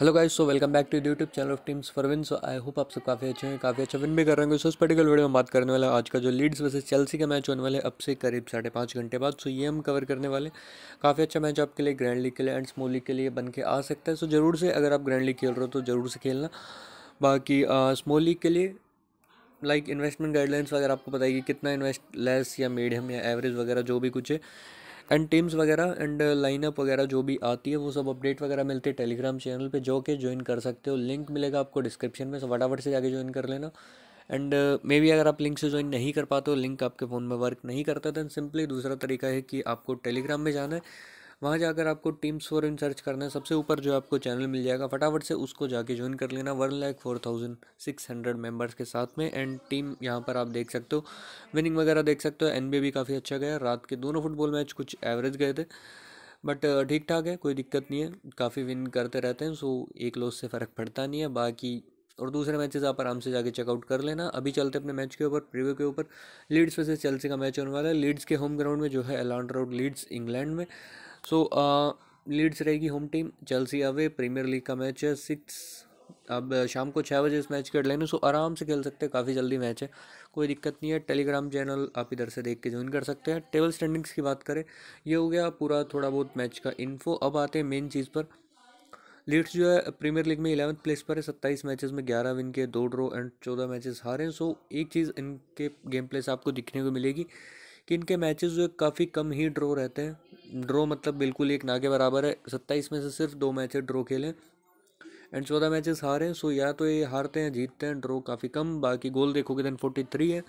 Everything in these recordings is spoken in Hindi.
hello guys so welcome back to YouTube channel of teams for win so I hope आप सब काफ़ी अच्छे हैं काफ़ी अच्छा विन भी कर रहे हैं सो इस पर्टिकुलर वीडियो में बात करने वाला आज का जो लीड्स वैसे चेल्सी का मैच होने वाले अब से करीब साढ़े पाँच घंटे बाद सो ये हम कवर करने वाले काफ़ी अच्छा मैच आपके लिए ग्रैंड लीग के लिए एंड स्मॉल लीग के लिए बन के आ सकता है सो जरूर से अगर आप ग्रैंड लीग खेल रहे हो तो ज़रूर से खेलना बाकी स्मॉल लीग के लिए लाइक इन्वेस्टमेंट गाइडलाइंस वगैरह आपको बताएगी कितना इन्वेस्ट लेस या मीडियम या एवरेज वगैरह जो भी कुछ है एंड टीम्स वगैरह एंड लाइनअप uh, वगैरह जो भी आती है वो सब अपडेट वगैरह मिलते हैं टेलीग्राम चैनल पे जो के ज्वाइन कर सकते हो लिंक मिलेगा आपको डिस्क्रिप्शन में सो फटाफट से जाके ज्वाइन कर लेना एंड मे बी अगर आप लिंक से ज्वाइन नहीं कर पाते हो लिंक आपके फ़ोन में वर्क नहीं करता दैन सिंपली दूसरा तरीका है कि आपको टेलीग्राम में जाना है वहाँ जाकर आपको टीम्स फॉर इन सर्च करना है सबसे ऊपर जो आपको चैनल मिल जाएगा फटाफट से उसको जाके ज्वाइन कर लेना one lakh four thousand six hundred members के साथ में एंड टीम यहाँ पर आप देख सकते हो विनिंग वगैरह देख सकते हो एन भी काफ़ी अच्छा गया रात के दोनों फुटबॉल मैच कुछ एवरेज गए थे बट ठीक ठाक है कोई दिक्कत नहीं है काफ़ी विन करते रहते हैं सो एक लॉस से फ़र्क पड़ता नहीं है बाकी और दूसरे मैचेस आप आराम से जाके चेकआउट कर लेना अभी चलते अपने मैच के ऊपर प्रीव्यू के ऊपर लीड्स वैसे चेल्सी का मैच होने वाला है लीड्स के होम ग्राउंड में जो है एलॉन्ड रोड लीड्स इंग्लैंड में सो लीड्स uh, रहेगी home team Chelsea away premier league का मैच है सिक्स अब शाम को छः बजे इस मैच के लेने सो आराम से खेल सकते हैं काफ़ी जल्दी मैच है कोई दिक्कत नहीं है टेलीग्राम चैनल आप इधर से देख के ज्वाइन कर सकते हैं टेबल स्टैंडिंग्स की बात करें ये हो गया पूरा थोड़ा बहुत मैच का इन्फो अब आते हैं मेन चीज़ पर लीड्स जो है प्रीमियर लीग में इलेवंथ प्लेस पर है सत्ताईस मैचेस में ग्यारह विन के दो ड्रो एंड चौदह मैचेस हारे हैं सो एक चीज़ इनके गेम प्ले से आपको दिखने को मिलेगी कि इनके मैचेस जो है काफ़ी कम ही ड्रो रहते हैं ड्रॉ मतलब बिल्कुल एक ना के बराबर है सत्ताईस में से सिर्फ दो मैचे ड्रॉ खेले एंड चौदह मैचेस हारे सो या तो ये हारते हैं जीतते हैं ड्रॉ काफ़ी कम बाकी गोल देखोगे देन फोर्टी थ्री है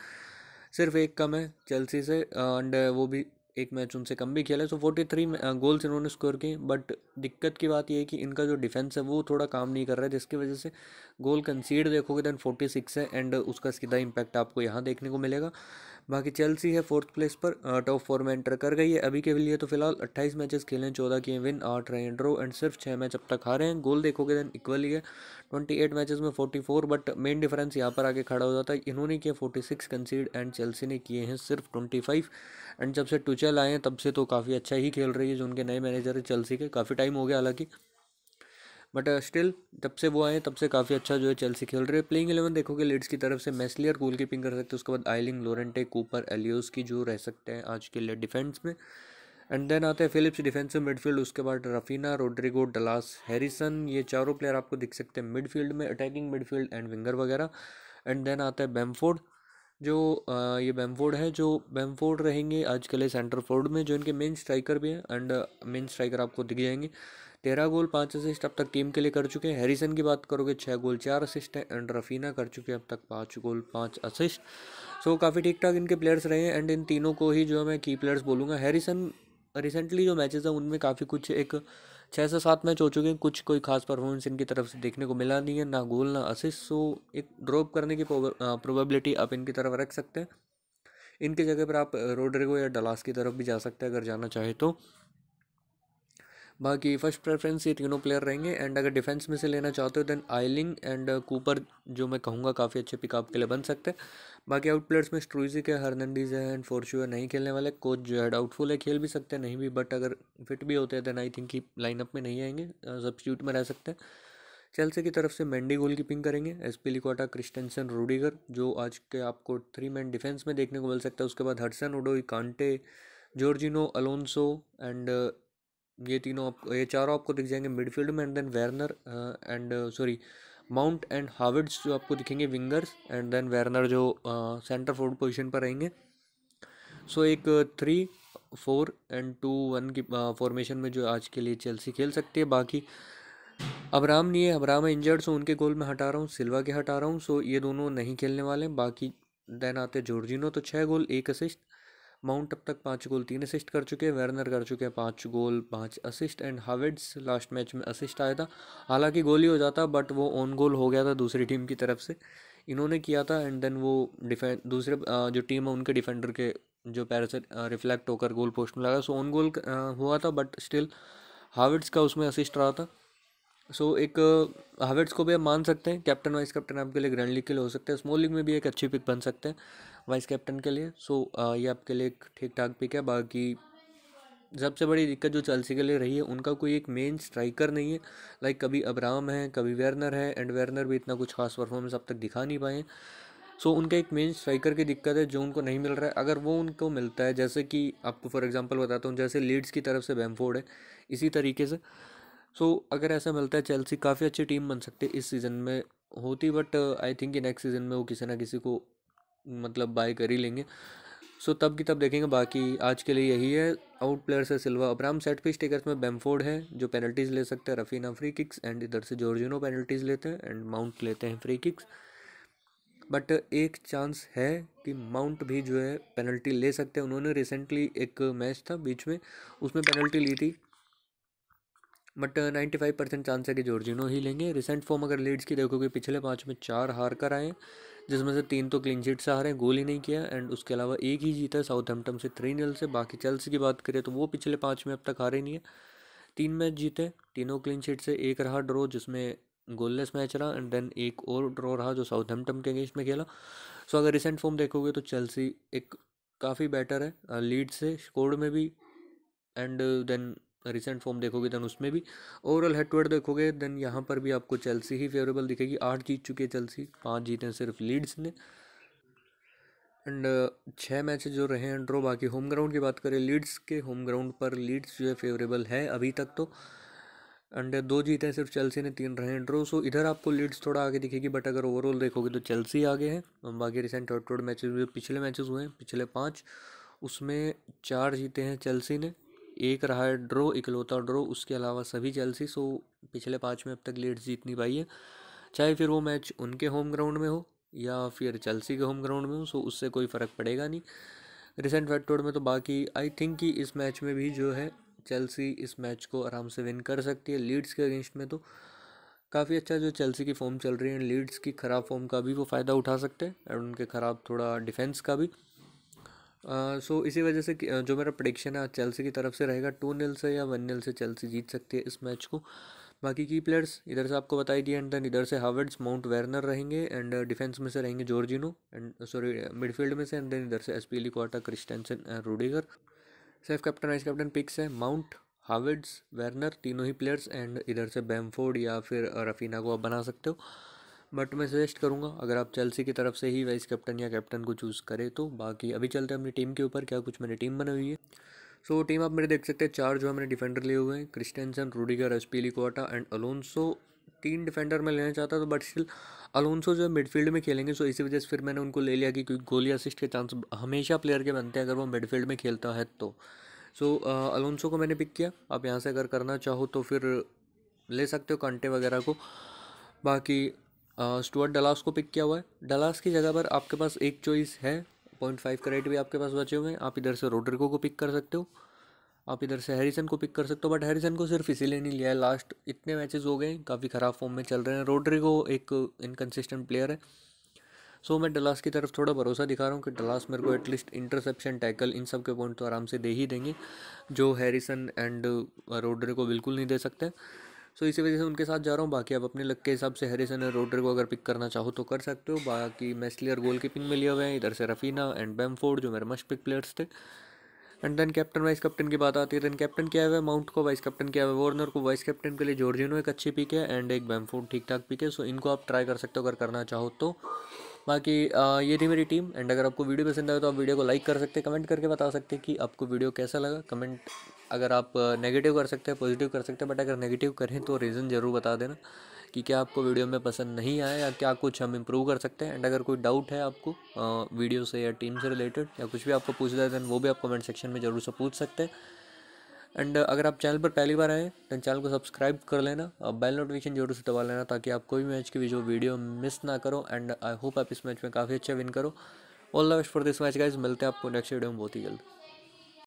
सिर्फ एक कम है चेल्सी से एंड वो भी एक मैच उनसे कम भी खेले सो फोर्टी थ्री गोल्स इन्होंने स्कोर किए बट दिक्कत की बात यह है कि इनका जो डिफेंस है वो थोड़ा काम नहीं कर रहा है जिसकी वजह से गोल कंसीड देखोगे देन फोर्टी सिक्स है एंड उसका सीधा इम्पैक्ट आपको यहाँ देखने को मिलेगा बाकी चेल्सी है फोर्थ प्लेस पर टॉप फोर में एंटर कर गई है अभी के लिए तो फिलहाल अट्ठाईस मैचेस खेले हैं चौदह किए विन आठ रहे हैं ड्रो एंड सिर्फ छः मैच अब तक हारे हैं गोल देखोगे देन इक्वल ही है ट्वेंटी एट मैचेस में forty four but main difference यहाँ पर आगे खड़ा हो जाता है इन्होंने किया forty six concede and Chelsea ने किए हैं सिर्फ ट्वेंटी फाइव एंड जब से टूचल आए हैं तब से तो काफ़ी अच्छा ही खेल रही है जो उनके नए मैनेजर है चेल्सी के काफ़ी टाइम हो गया हालांकि बट स्टिल uh, जब से वो आए तब से काफ़ी अच्छा जो है चेल्सी खेल रहे प्लेइंग इलेवन देखोगे लेड्स की तरफ से मेसलियर गोल कीपिंग कर सकते हैं उसके बाद आइलिंग लोरेंटे कूपर एलियोस की जो रह सकते हैं आज के लिए डिफेंस में एंड देन आते हैं फिलिप्स डिफेंसिव मिडफील्ड उसके बाद रफीना रोड्रिगो डलास हैरिसन ये चारों प्लेयर आपको दिख सकते हैं मिडफील्ड में अटैकिंग मिडफील्ड एंड विंगर वगैरह एंड देन आता है बैमफोर्ड जो ये बैमफोर्ड है जो बैमफोर्ड रहेंगे आज के लिए सेंटर फोर्ड में जो इनके मेन स्ट्राइकर भी हैं एंड मेन स्ट्राइकर आपको दिख जाएंगे तेरह गोल पाँच असिस्ट अब तक टीम के लिए कर चुके हैं हैरिसन की बात करोगे छः गोल चार असिस्ट हैं एंड रफीना कर चुके हैं अब तक पाँच गोल पाँच असिस्ट सो so, काफ़ी ठीक ठाक इनके प्लेयर्स रहे हैं एंड इन तीनों को ही जो मैं की प्लेयर्स बोलूँगा हैरिसन रिसेंटली जो मैचेस हैं उनमें काफ़ी कुछ एक छः से सात मैच हो चुके हैं कुछ कोई खास परफॉर्मेंस इनकी तरफ से देखने को मिला नहीं है ना गोल ना असिस्ट सो एक ड्रॉप करने की प्रोबेबिलिटी आप इनकी तरफ रख सकते हैं इनके जगह पर आप रोड्रिगो या डलास की तरफ भी जा सकते हैं अगर जाना चाहे तो बाकी फर्स्ट प्रेफरेंस ये तीनों प्लेयर रहेंगे एंड अगर डिफेंस में से लेना चाहते हो देन आइलिंग एंड कूपर जो मैं कहूँगा काफ़ी अच्छे पिकअप के लिए बन सकते हैं बाकी आउट प्लेयर्स में स्ट्रूजिक है हरनंडीज है एंड फोर्चू है नहीं खेलने वाले कोच जो है डाउटफुल है खेल भी सकते हैं नहीं भी बट अगर फिट भी होते हैं देन आई थिंक ही लाइनअप में नहीं आएंगे सब्सिट्यूट uh, में रह सकते हैं चेल्सी की तरफ से मेंडी गोल कीपिंग करेंगे Azpilicueta Christensen Rudiger जो आज के आपको थ्री मैन डिफेंस में देखने को मिल सकता है उसके बाद हर्सन उडोई कांटे जॉर्जिनो अलोंसो एंड ये तीनों आप ये चारों आपको दिख जाएंगे मिडफील्ड में and then Werner and sorry Mount and Havertz जो आपको दिखेंगे विंगर्स एंड देन वेरनर जो सेंटर फोर्ड पोजिशन पर रहेंगे सो so, एक three four and two one की फॉर्मेशन uh, में जो आज के लिए चेल्सी खेल सकती है बाकी अबराम नहीं है अबराम इंजर्ड सो उनके गोल में हटा रहा हूँ सिल्वा के हटा रहा हूँ सो ये दोनों नहीं खेलने वाले हैं बाकी देन आते जॉर्जिनो तो छः गोल एक असिस्ट माउंट अब तक पाँच गोल तीन असिस्ट कर चुके हैं वेर्नर कर चुके हैं पाँच गोल पाँच assist and Havertz last match में असिस्ट आया था हालांकि गोल ही हो जाता बट वो ऑन गोल हो गया था दूसरी टीम की तरफ से इन्होंने किया था एंड देन वो डिफेंड दूसरे जो टीम है उनके डिफेंडर के जो पैर से रिफ्लेक्ट होकर गोल पोस्ट में लगा सो ऑन गोल हुआ था बट स्टिल हाविड्स का उसमें असिस्ट रहा था सो so, एक हावर्ड्स को भी आप मान सकते हैं कैप्टन वाइस कैप्टन आपके लिए ग्रैंड लीग के लिए हो सकते हैं स्मॉल लीग में भी एक अच्छी पिक बन सकते हैं वाइस कैप्टन के लिए सो ये आपके लिए एक ठीक ठाक पिक है बाकी सबसे बड़ी दिक्कत जो चेल्सी के लिए रही है उनका कोई एक मेन स्ट्राइकर नहीं है लाइक कभी अब्राम है कभी वेरनर है एंड वेरनर भी इतना कुछ खास परफॉर्मेंस अब तक दिखा नहीं पाए सो so, उनका एक मेन स्ट्राइकर की दिक्कत है जो उनको नहीं मिल रहा है अगर वो उनको मिलता है जैसे कि आपको फॉर एग्जांपल बताता हूँ जैसे लीड्स की तरफ से बैमफोर्ड है इसी तरीके से सो so, अगर ऐसा मिलता है चेल्सी काफ़ी अच्छी टीम बन सकती है इस सीज़न में होती बट आई थिंक कि नेक्स्ट सीज़न में वो किसी ना किसी को मतलब बाय कर ही लेंगे सो तब की तब देखेंगे बाकी आज के लिए यही है आउट प्लेयर्स है Silva Abraham set piece takers में बेमफोर्ड है जो पेनल्टीज़ ले सकते हैं रफीना फ्री किक्स एंड इधर से जॉर्जिनो पेनल्टीज़ लेते हैं एंड माउंट लेते हैं फ्री किक्स बट एक चांस है कि माउंट भी जो है पेनल्टी ले सकते हैं उन्होंने रिसेंटली एक मैच था बीच में उसमें पेनल्टी ली थी but ninety five percent chance है कि जॉर्जिनो ही लेंगे रिसेंट फॉर्म अगर लीड्स की देखोगे पिछले पाँच में चार हार कर आए जिसमें से तीन तो क्लीन शीट से हारे हैं गोल ही नहीं किया एंड उसके अलावा एक ही जीता है साउथ हेम्पटन से थ्री नल से बाकी चेल्सी की बात करें तो वो पिछले पाँच में अब तक हारे नहीं है तीन मैच जीते तीनों क्लीन शीट से एक रहा ड्रॉ जिसमें गोललेस मैच रहा एंड देन एक और ड्रॉ रहा जो साउथ हेम्पटन के अगेंस्ट में खेला सो अगर रिसेंट फॉर्म देखोगे तो चेल्सी एक काफ़ी बेटर है लीड से स्कोर में भी एंड देन रिसेंट फॉर्म देखोगे देन उसमें भी ओवरऑल हेड टू हेड देखोगे देन यहाँ पर भी आपको चेल्सी ही फेवरेबल दिखेगी आठ जीत चुकी है चेल्सी पाँच जीते हैं सिर्फ लीड्स ने एंड छः मैच जो रहे हैं ड्रो बाकी होम ग्राउंड की बात करें लीड्स के होम ग्राउंड पर लीड्स जो है फेवरेबल है अभी तक तो एंड uh, दो जीते हैं सिर्फ चेल्सी ने तीन रहे हैं ड्रो सो इधर आपको लीड्स थोड़ा आगे दिखेगी बट अगर ओवरऑल देखोगे तो चेल्सी आगे और बाकी रिसेंट हेड थर्ड मैचेस पिछले मैचेस हुए हैं पिछले पाँच उसमें चार जीते हैं चेल्सी ने एक रहा ड्रो इकलौता ड्रो उसके अलावा सभी चेल्सी सो पिछले पाँच में अब तक लीड जीत नहीं पाई है चाहे फिर वो मैच उनके होम ग्राउंड में हो या फिर चेल्सी के होम ग्राउंड में हो सो उससे कोई फ़र्क पड़ेगा नहीं रिसेंट फैक्टोर में तो बाकी आई थिंक कि इस मैच में भी जो है चेल्सी इस मैच को आराम से विन कर सकती है लीड्स के अगेंस्ट में तो काफ़ी अच्छा जो चेल्सी की फॉर्म चल रही है लीड्स की ख़राब फॉर्म का भी वो फ़ायदा उठा सकते हैं एंड उनके ख़राब थोड़ा डिफेंस का भी सो इसी वजह से जो मेरा प्रडिक्शन है चेल्सी की तरफ से रहेगा टू नील से या वन नील से चेल्सी जीत सकती है इस मैच को बाकी की प्लेयर्स इधर से आपको बताई दिए एंड देन इधर से हावर्ड्स माउंट वेर्नर रहेंगे एंड डिफेंस में से रहेंगे जॉर्जिनो एंड सॉरी मिडफील्ड में से एंड देन इधर से Azpilicueta Christensen Rudiger safe captain vice captain picks है माउंट हावर्ड्स वेर्नर तीनों ही प्लेयर्स एंड इधर से बैमफोर्ड या फिर रफीना को आप बना सकते हो बट मैं सजेस्ट करूँगा अगर आप चेल्सी की तरफ से ही वाइस कैप्टन या कैप्टन को चूज़ करें तो बाकी अभी चलते हैं अपनी टीम के ऊपर क्या कुछ मैंने टीम बनी हुई है सो so, टीम आप मेरे देख सकते हैं चार जो है मैंने डिफेंडर लिए हुए हैं Christensen Rudiger Azpilicueta and Alonso तीन डिफेंडर मैं लेना चाहता था बट स्टिल अलोंसो जो है मिडफील्ड में खेलेंगे सो इसी वजह से फिर मैंने उनको ले लिया कि क्योंकि गोली असिस्ट के चांस हमेशा प्लेयर के बनते हैं अगर वो मिडफील्ड में खेलता है तो सो so, को मैंने पिक किया आप यहाँ से अगर करना चाहो तो फिर ले सकते हो कंटे वगैरह को बाकी स्टुअर्ट डलास को पिक किया हुआ है डलास की जगह पर आपके पास एक चॉइस है पॉइंट फाइव का रेट भी आपके पास बचे हुए हैं आप इधर से रोड्रिको को पिक कर सकते हो आप इधर से हैरिसन को पिक कर सकते हो बट हैरिसन को सिर्फ इसीलिए नहीं लिया है लास्ट इतने मैचेस हो गए काफ़ी ख़राब फॉर्म में चल रहे हैं रोड्रिगो एक इनकन्सिस्टेंट प्लेयर है सो मैं डलास की तरफ थोड़ा भरोसा दिखा रहा हूँ कि डलास मेरे को एटलीस्ट इंटरसेप्शन टैकल इन सब के पॉइंट तो आराम से दे ही देंगे जो हैरिसन एंड रोड्रिको को बिल्कुल नहीं दे सकते सो इसी वजह से उनके साथ जा रहा हूँ बाकी आप अपने लग के हिसाब से हैरिसन और रोडर को अगर पिक करना चाहो तो कर सकते हो बाकी मैसली और गोल कीपिंग में लिए हुए हैं इधर से रफीना एंड बैमफोर्ड जो मेरे मस्ट पिक प्लेयर्स थे and then captain vice captain की बात आती है देन कैप्टन किया हुआ है माउंट को वाइस कैप्टन किया हुआ है वार्नर को वाइस कैप्टन के लिए जॉर्जिनो एक अच्छी पिक है एंड एक बैमफोर्ड ठीक ठाक पिक है सो इनको आप ट्राई कर सकते हो अगर करना चाहो तो बाकी ये थी मेरी टीम एंड अगर आपको वीडियो पसंद आए तो आप वीडियो को लाइक कर सकते हैं कमेंट करके बता सकते हैं कि आपको वीडियो कैसा लगा कमेंट अगर आप नेगेटिव कर सकते हैं पॉजिटिव कर सकते हैं बट अगर नेगेटिव करें तो रीज़न ज़रूर बता देना कि क्या आपको वीडियो में पसंद नहीं आया या क्या कुछ हम इम्प्रूव कर सकते हैं एंड अगर कोई डाउट है आपको वीडियो से या टीम से रिलेटेड या कुछ भी आपको पूछ है दैन वो भी आप कमेंट सेक्शन में ज़रूर से पूछ सकते हैं एंड अगर आप चैनल पर पहली बार आए तो चैनल को सब्सक्राइब कर लेना और बेल नोटिफिकेशन जरूर से दबा लेना ताकि आप कोई मैच की जो वीडियो मिस ना करो एंड आई होप आप इस मैच में काफ़ी अच्छा विन करो all the best for this match guys मिलते हैं आपको नेक्स्ट वीडियो में बहुत ही जल्द